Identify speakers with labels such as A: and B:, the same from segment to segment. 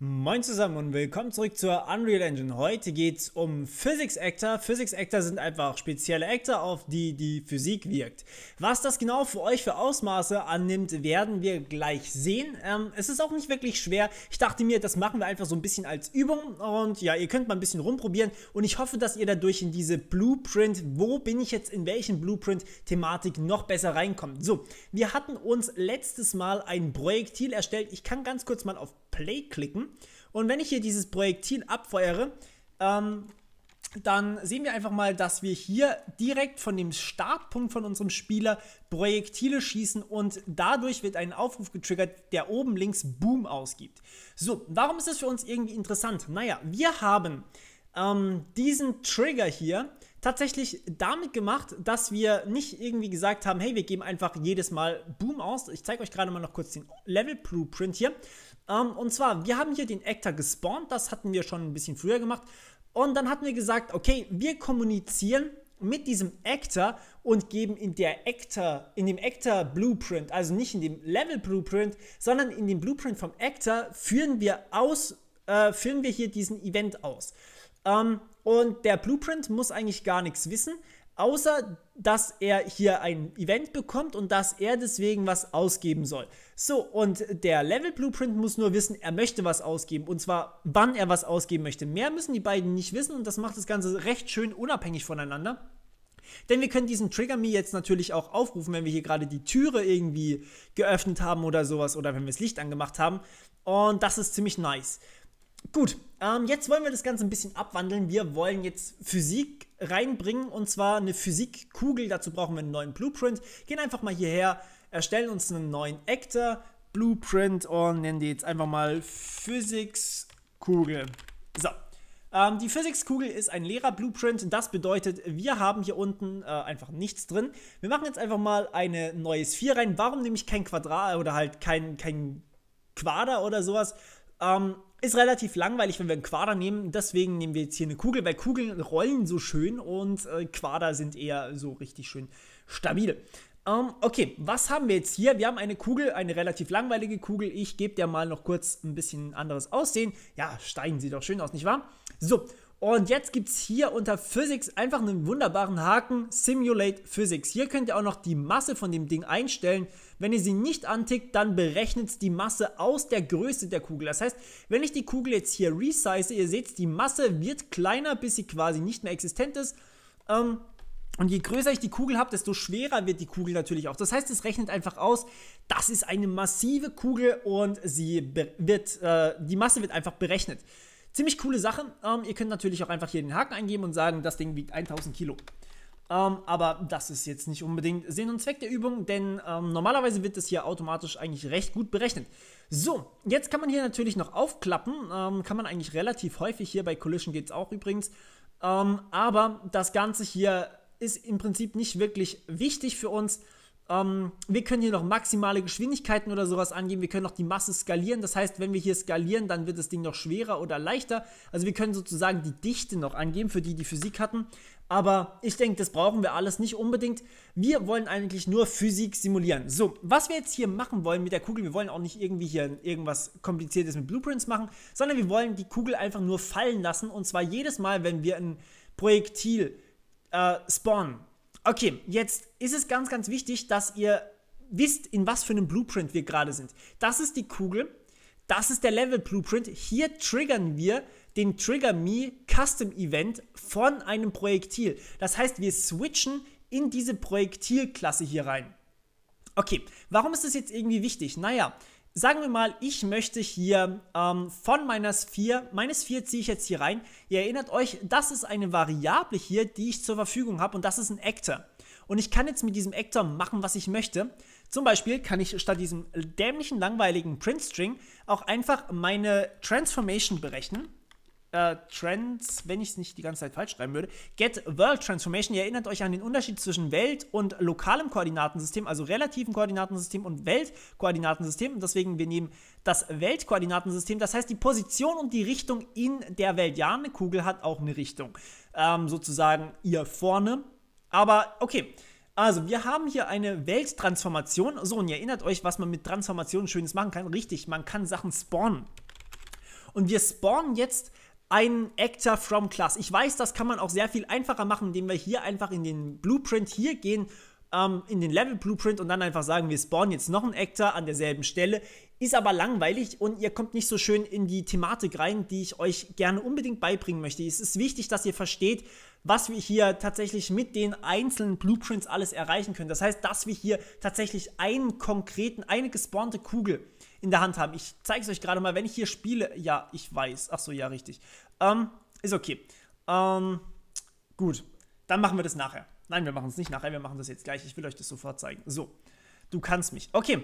A: Moin zusammen und willkommen zurück zur Unreal Engine. Heute geht es um Physics Actor. Physics Actor sind einfach spezielle Actor, auf die die Physik wirkt. Was das genau für euch für Ausmaße annimmt, werden wir gleich sehen. Ähm, es ist auch nicht wirklich schwer. Ich dachte mir, das machen wir einfach so ein bisschen als Übung und ja, ihr könnt mal ein bisschen rumprobieren und ich hoffe, dass ihr dadurch in diese Blueprint, wo bin ich jetzt in welchen Blueprint-Thematik noch besser reinkommt. So, wir hatten uns letztes Mal ein Projektil erstellt. Ich kann ganz kurz mal auf Play klicken. Und wenn ich hier dieses Projektil abfeuere, ähm, dann sehen wir einfach mal, dass wir hier direkt von dem Startpunkt von unserem Spieler Projektile schießen und dadurch wird ein Aufruf getriggert, der oben links Boom ausgibt. So, warum ist das für uns irgendwie interessant? Naja, wir haben ähm, diesen Trigger hier, tatsächlich damit gemacht, dass wir nicht irgendwie gesagt haben, hey, wir geben einfach jedes Mal Boom aus. Ich zeige euch gerade mal noch kurz den Level Blueprint hier. Ähm, und zwar, wir haben hier den Actor gespawnt, das hatten wir schon ein bisschen früher gemacht. Und dann hatten wir gesagt, okay, wir kommunizieren mit diesem Actor und geben in der Actor, in dem Actor Blueprint, also nicht in dem Level Blueprint, sondern in dem Blueprint vom Actor führen wir aus, äh, führen wir hier diesen Event aus. Ähm, und der Blueprint muss eigentlich gar nichts wissen, außer dass er hier ein Event bekommt und dass er deswegen was ausgeben soll. So, und der Level Blueprint muss nur wissen, er möchte was ausgeben und zwar wann er was ausgeben möchte. Mehr müssen die beiden nicht wissen und das macht das Ganze recht schön unabhängig voneinander. Denn wir können diesen Trigger Me jetzt natürlich auch aufrufen, wenn wir hier gerade die Türe irgendwie geöffnet haben oder sowas oder wenn wir das Licht angemacht haben. Und das ist ziemlich nice. Gut, ähm, jetzt wollen wir das Ganze ein bisschen abwandeln. Wir wollen jetzt Physik reinbringen und zwar eine Physikkugel. Dazu brauchen wir einen neuen Blueprint. Gehen einfach mal hierher, erstellen uns einen neuen Actor Blueprint und nennen die jetzt einfach mal Physikskugel. So. Ähm, die Physikskugel ist ein leerer Blueprint. Das bedeutet, wir haben hier unten äh, einfach nichts drin. Wir machen jetzt einfach mal eine neue Sphere rein. Warum nämlich kein Quadrat oder halt kein, kein Quader oder sowas? Ähm, ist relativ langweilig, wenn wir einen Quader nehmen. Deswegen nehmen wir jetzt hier eine Kugel, weil Kugeln rollen so schön und äh, Quader sind eher so richtig schön stabil. Ähm, okay, was haben wir jetzt hier? Wir haben eine Kugel, eine relativ langweilige Kugel. Ich gebe dir mal noch kurz ein bisschen anderes Aussehen. Ja, steigen sieht doch schön aus, nicht wahr? So, und jetzt gibt es hier unter Physics einfach einen wunderbaren Haken Simulate Physics. Hier könnt ihr auch noch die Masse von dem Ding einstellen. Wenn ihr sie nicht antickt, dann berechnet die Masse aus der Größe der Kugel. Das heißt, wenn ich die Kugel jetzt hier resize, ihr seht, die Masse wird kleiner, bis sie quasi nicht mehr existent ist. Ähm, und je größer ich die Kugel habe, desto schwerer wird die Kugel natürlich auch. Das heißt, es rechnet einfach aus, das ist eine massive Kugel und sie wird, äh, die Masse wird einfach berechnet. Ziemlich coole Sache. Ähm, ihr könnt natürlich auch einfach hier den Haken eingeben und sagen, das Ding wiegt 1000 Kilo. Ähm, aber das ist jetzt nicht unbedingt Sinn und Zweck der Übung, denn ähm, normalerweise wird das hier automatisch eigentlich recht gut berechnet. So, jetzt kann man hier natürlich noch aufklappen, ähm, kann man eigentlich relativ häufig, hier bei Collision geht es auch übrigens, ähm, aber das Ganze hier ist im Prinzip nicht wirklich wichtig für uns, ähm, wir können hier noch maximale Geschwindigkeiten oder sowas angeben. Wir können noch die Masse skalieren. Das heißt, wenn wir hier skalieren, dann wird das Ding noch schwerer oder leichter. Also wir können sozusagen die Dichte noch angeben, für die die Physik hatten. Aber ich denke, das brauchen wir alles nicht unbedingt. Wir wollen eigentlich nur Physik simulieren. So, was wir jetzt hier machen wollen mit der Kugel, wir wollen auch nicht irgendwie hier irgendwas Kompliziertes mit Blueprints machen, sondern wir wollen die Kugel einfach nur fallen lassen. Und zwar jedes Mal, wenn wir ein Projektil äh, spawnen Okay, jetzt ist es ganz, ganz wichtig, dass ihr wisst, in was für einem Blueprint wir gerade sind. Das ist die Kugel, das ist der Level Blueprint. Hier triggern wir den Trigger Me Custom Event von einem Projektil. Das heißt, wir switchen in diese Projektilklasse hier rein. Okay, warum ist das jetzt irgendwie wichtig? Naja, Sagen wir mal, ich möchte hier ähm, von meiner Sphere, meine Sphere ziehe ich jetzt hier rein. Ihr erinnert euch, das ist eine Variable hier, die ich zur Verfügung habe und das ist ein Actor. Und ich kann jetzt mit diesem Actor machen, was ich möchte. Zum Beispiel kann ich statt diesem dämlichen, langweiligen Print-String auch einfach meine Transformation berechnen äh, Trends, wenn ich es nicht die ganze Zeit falsch schreiben würde. Get World Transformation. Ihr erinnert euch an den Unterschied zwischen Welt- und lokalem Koordinatensystem, also relativen Koordinatensystem und Weltkoordinatensystem. Und deswegen, wir nehmen das Weltkoordinatensystem. Das heißt, die Position und die Richtung in der Welt. Ja, eine Kugel hat auch eine Richtung. Ähm, sozusagen ihr vorne. Aber okay. Also, wir haben hier eine Welttransformation. So, und ihr erinnert euch, was man mit Transformationen Schönes machen kann. Richtig, man kann Sachen spawnen. Und wir spawnen jetzt ein Actor from Class. Ich weiß, das kann man auch sehr viel einfacher machen, indem wir hier einfach in den Blueprint hier gehen, ähm, in den Level Blueprint und dann einfach sagen, wir spawnen jetzt noch einen Actor an derselben Stelle ist aber langweilig und ihr kommt nicht so schön in die Thematik rein, die ich euch gerne unbedingt beibringen möchte. Es ist wichtig, dass ihr versteht, was wir hier tatsächlich mit den einzelnen Blueprints alles erreichen können. Das heißt, dass wir hier tatsächlich einen konkreten, eine gespawnte Kugel in der Hand haben. Ich zeige es euch gerade mal, wenn ich hier spiele. Ja, ich weiß. Ach so, ja, richtig. Ähm, ist okay. Ähm, gut, dann machen wir das nachher. Nein, wir machen es nicht nachher, wir machen das jetzt gleich. Ich will euch das sofort zeigen. So, du kannst mich. Okay,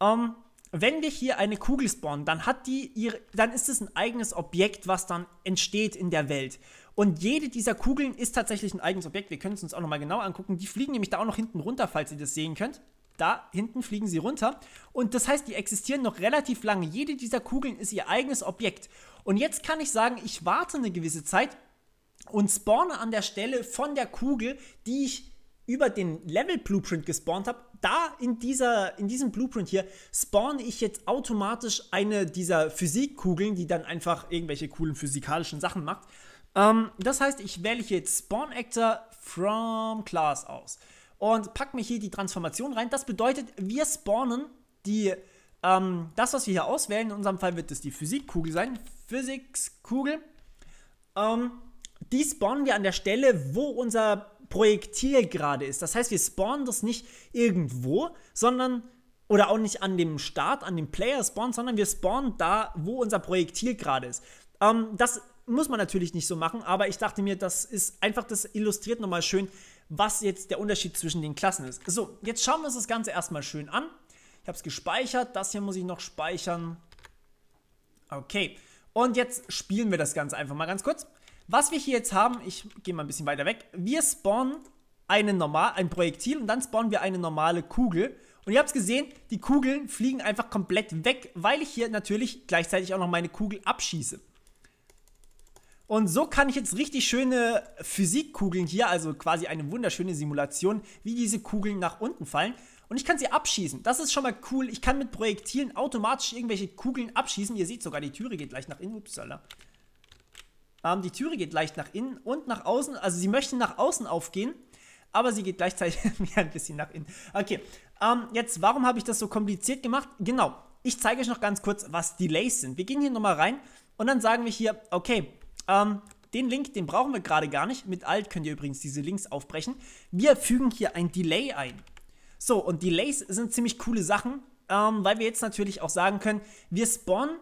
A: ähm, wenn wir hier eine Kugel spawnen, dann hat die ihre, dann ist es ein eigenes Objekt, was dann entsteht in der Welt. Und jede dieser Kugeln ist tatsächlich ein eigenes Objekt. Wir können es uns auch nochmal genau angucken. Die fliegen nämlich da auch noch hinten runter, falls ihr das sehen könnt. Da hinten fliegen sie runter. Und das heißt, die existieren noch relativ lange. Jede dieser Kugeln ist ihr eigenes Objekt. Und jetzt kann ich sagen, ich warte eine gewisse Zeit und spawne an der Stelle von der Kugel, die ich über den Level-Blueprint gespawnt habe, da in, dieser, in diesem Blueprint hier spawne ich jetzt automatisch eine dieser Physikkugeln, die dann einfach irgendwelche coolen physikalischen Sachen macht. Ähm, das heißt, ich wähle hier jetzt Spawn Actor from Class aus und packe mir hier die Transformation rein. Das bedeutet, wir spawnen die, ähm, das, was wir hier auswählen, in unserem Fall wird es die Physikkugel sein, Physikskugel, ähm, die spawnen wir an der Stelle, wo unser Projektil gerade ist. Das heißt, wir spawnen das nicht irgendwo, sondern oder auch nicht an dem Start, an dem Player spawnen, sondern wir spawnen da, wo unser Projektil gerade ist. Ähm, das muss man natürlich nicht so machen, aber ich dachte mir, das ist einfach, das illustriert nochmal schön, was jetzt der Unterschied zwischen den Klassen ist. So, jetzt schauen wir uns das Ganze erstmal schön an. Ich habe es gespeichert, das hier muss ich noch speichern. Okay, und jetzt spielen wir das Ganze einfach mal ganz kurz. Was wir hier jetzt haben, ich gehe mal ein bisschen weiter weg. Wir spawnen einen normal, ein Projektil und dann spawnen wir eine normale Kugel. Und ihr habt es gesehen, die Kugeln fliegen einfach komplett weg, weil ich hier natürlich gleichzeitig auch noch meine Kugel abschieße. Und so kann ich jetzt richtig schöne Physikkugeln hier, also quasi eine wunderschöne Simulation, wie diese Kugeln nach unten fallen. Und ich kann sie abschießen. Das ist schon mal cool. Ich kann mit Projektilen automatisch irgendwelche Kugeln abschießen. Ihr seht sogar, die Türe geht gleich nach innen. Upsala. Ähm, die Türe geht leicht nach innen und nach außen. Also sie möchte nach außen aufgehen, aber sie geht gleichzeitig ein bisschen nach innen. Okay, ähm, jetzt warum habe ich das so kompliziert gemacht? Genau, ich zeige euch noch ganz kurz, was Delays sind. Wir gehen hier nochmal rein und dann sagen wir hier, okay, ähm, den Link, den brauchen wir gerade gar nicht. Mit Alt könnt ihr übrigens diese Links aufbrechen. Wir fügen hier ein Delay ein. So, und Delays sind ziemlich coole Sachen, ähm, weil wir jetzt natürlich auch sagen können, wir spawnen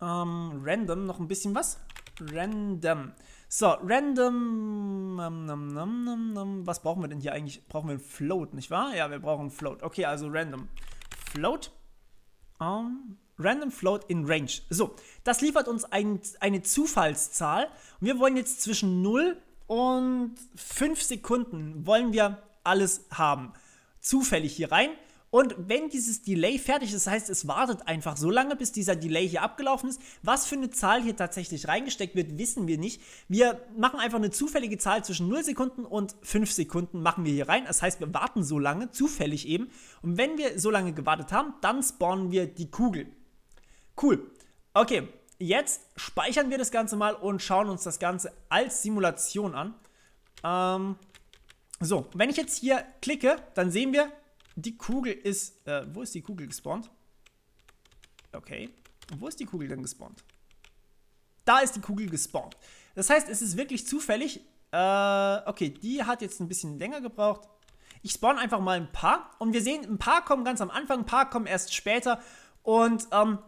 A: ähm, random noch ein bisschen was. Random. So, random. Um, um, um, was brauchen wir denn hier eigentlich? Brauchen wir einen Float, nicht wahr? Ja, wir brauchen einen Float. Okay, also random. Float. Ähm, random Float in Range. So, das liefert uns ein, eine Zufallszahl. Und wir wollen jetzt zwischen 0 und 5 Sekunden wollen wir alles haben. Zufällig hier rein. Und wenn dieses Delay fertig ist, das heißt, es wartet einfach so lange, bis dieser Delay hier abgelaufen ist. Was für eine Zahl hier tatsächlich reingesteckt wird, wissen wir nicht. Wir machen einfach eine zufällige Zahl zwischen 0 Sekunden und 5 Sekunden machen wir hier rein. Das heißt, wir warten so lange, zufällig eben. Und wenn wir so lange gewartet haben, dann spawnen wir die Kugel. Cool. Okay, jetzt speichern wir das Ganze mal und schauen uns das Ganze als Simulation an. Ähm, so, wenn ich jetzt hier klicke, dann sehen wir, die Kugel ist, äh, wo ist die Kugel gespawnt? Okay. Und wo ist die Kugel denn gespawnt? Da ist die Kugel gespawnt. Das heißt, es ist wirklich zufällig. Äh, okay, die hat jetzt ein bisschen länger gebraucht. Ich spawn einfach mal ein paar. Und wir sehen, ein paar kommen ganz am Anfang, ein paar kommen erst später. Und ähm,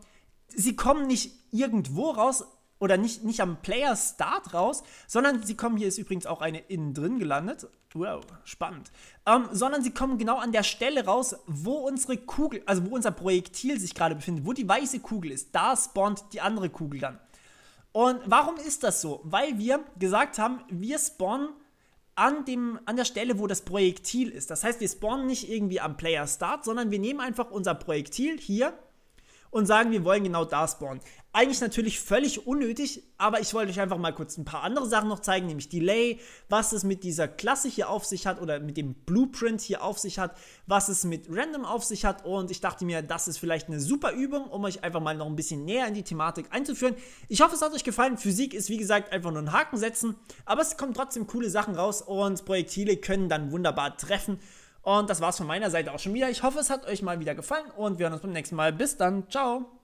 A: sie kommen nicht irgendwo raus, oder nicht, nicht am Player Start raus, sondern sie kommen, hier ist übrigens auch eine innen drin gelandet. Wow, spannend. Ähm, sondern sie kommen genau an der Stelle raus, wo unsere Kugel, also wo unser Projektil sich gerade befindet, wo die weiße Kugel ist. Da spawnt die andere Kugel dann. Und warum ist das so? Weil wir gesagt haben, wir spawnen an, dem, an der Stelle, wo das Projektil ist. Das heißt, wir spawnen nicht irgendwie am Player Start, sondern wir nehmen einfach unser Projektil hier und sagen, wir wollen genau da spawnen. Eigentlich natürlich völlig unnötig, aber ich wollte euch einfach mal kurz ein paar andere Sachen noch zeigen, nämlich Delay, was es mit dieser Klasse hier auf sich hat oder mit dem Blueprint hier auf sich hat, was es mit Random auf sich hat und ich dachte mir, das ist vielleicht eine super Übung, um euch einfach mal noch ein bisschen näher in die Thematik einzuführen. Ich hoffe, es hat euch gefallen. Physik ist wie gesagt einfach nur ein Haken setzen, aber es kommen trotzdem coole Sachen raus und Projektile können dann wunderbar treffen und das war's von meiner Seite auch schon wieder. Ich hoffe, es hat euch mal wieder gefallen und wir hören uns beim nächsten Mal. Bis dann. Ciao.